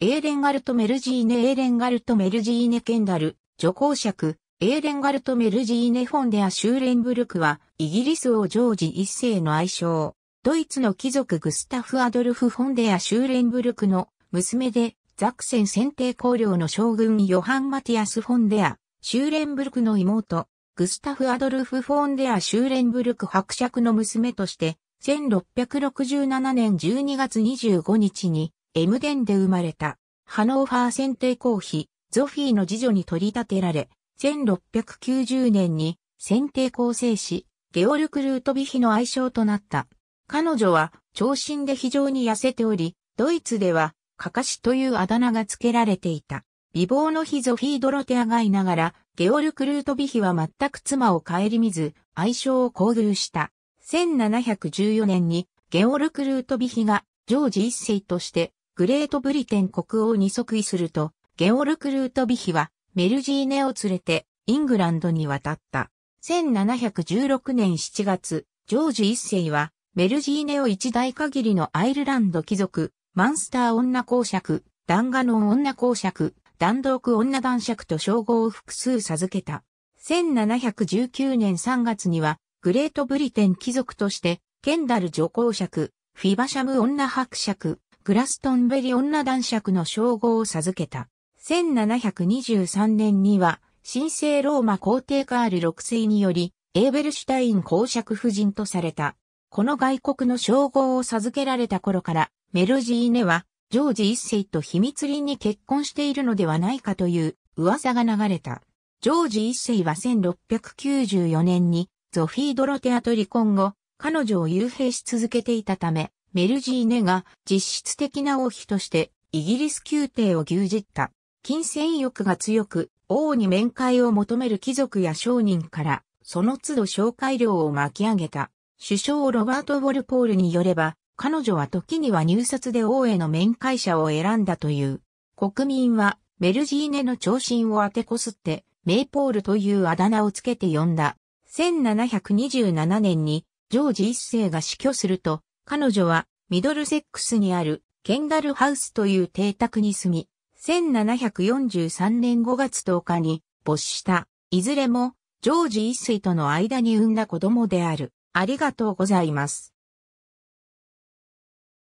エーレンガルト・メルジーネエーレンガルト・メルジーネ・ケンダル、女皇爵、エーレンガルト・メルジーネ・フォンデア・シューレンブルクは、イギリス王ジョージ一世の愛称、ドイツの貴族グスタフ・アドルフ・フォンデア・シューレンブルクの娘で、ザクセン選定公領の将軍ヨハン・マティアス・フォンデア、シューレンブルクの妹、グスタフ・アドルフ・フォンデア・シューレンブルク伯爵の娘として、1667年12月25日にエムデンで生まれた、ハノーファー選定公妃、ゾフィーの次女に取り立てられ、1690年に選定公正師、ゲオルク・ルートビヒの愛称となった。彼女は、長身で非常に痩せており、ドイツでは、カカシというあだ名が付けられていた。美貌の日ゾフィー・ドロテアがいながら、ゲオルク・ルートビヒは全く妻を顧みず、愛称を交流した。1714年に、ゲオルク・ルートビヒが、ジョージ一世として、グレートブリテン国王に即位すると、ゲオルク・ルートビヒはメルジーネを連れてイングランドに渡った。1716年7月、ジョージ一世はメルジーネを一代限りのアイルランド貴族、マンスター女公爵、ダンガノン女公爵、ダンドーク女男爵と称号を複数授けた。1719年3月には、グレートブリテン貴族として、ケンダル女公爵、フィバシャム女伯爵、グラストンベリ女男爵の称号を授けた。1723年には、神聖ローマ皇帝カール6世により、エーベルシュタイン公爵夫人とされた。この外国の称号を授けられた頃から、メルジーネは、ジョージ一世と秘密裏に結婚しているのではないかという噂が流れた。ジョージ一世は1694年に、ゾフィー・ドロテアと離婚後、彼女を幽閉し続けていたため、メルジーネが実質的な王妃としてイギリス宮廷を牛耳った。金銭欲が強く、王に面会を求める貴族や商人から、その都度紹介料を巻き上げた。首相ロバート・ウォルポールによれば、彼女は時には入札で王への面会者を選んだという。国民は、メルジーネの長身を当てこすって、メイポールというあだ名をつけて呼んだ。1727年に、ジョージ一世が死去すると、彼女はミドルセックスにあるケンガルハウスという邸宅に住み、1743年5月10日に没した、いずれもジョージ一世との間に産んだ子供である。ありがとうございます。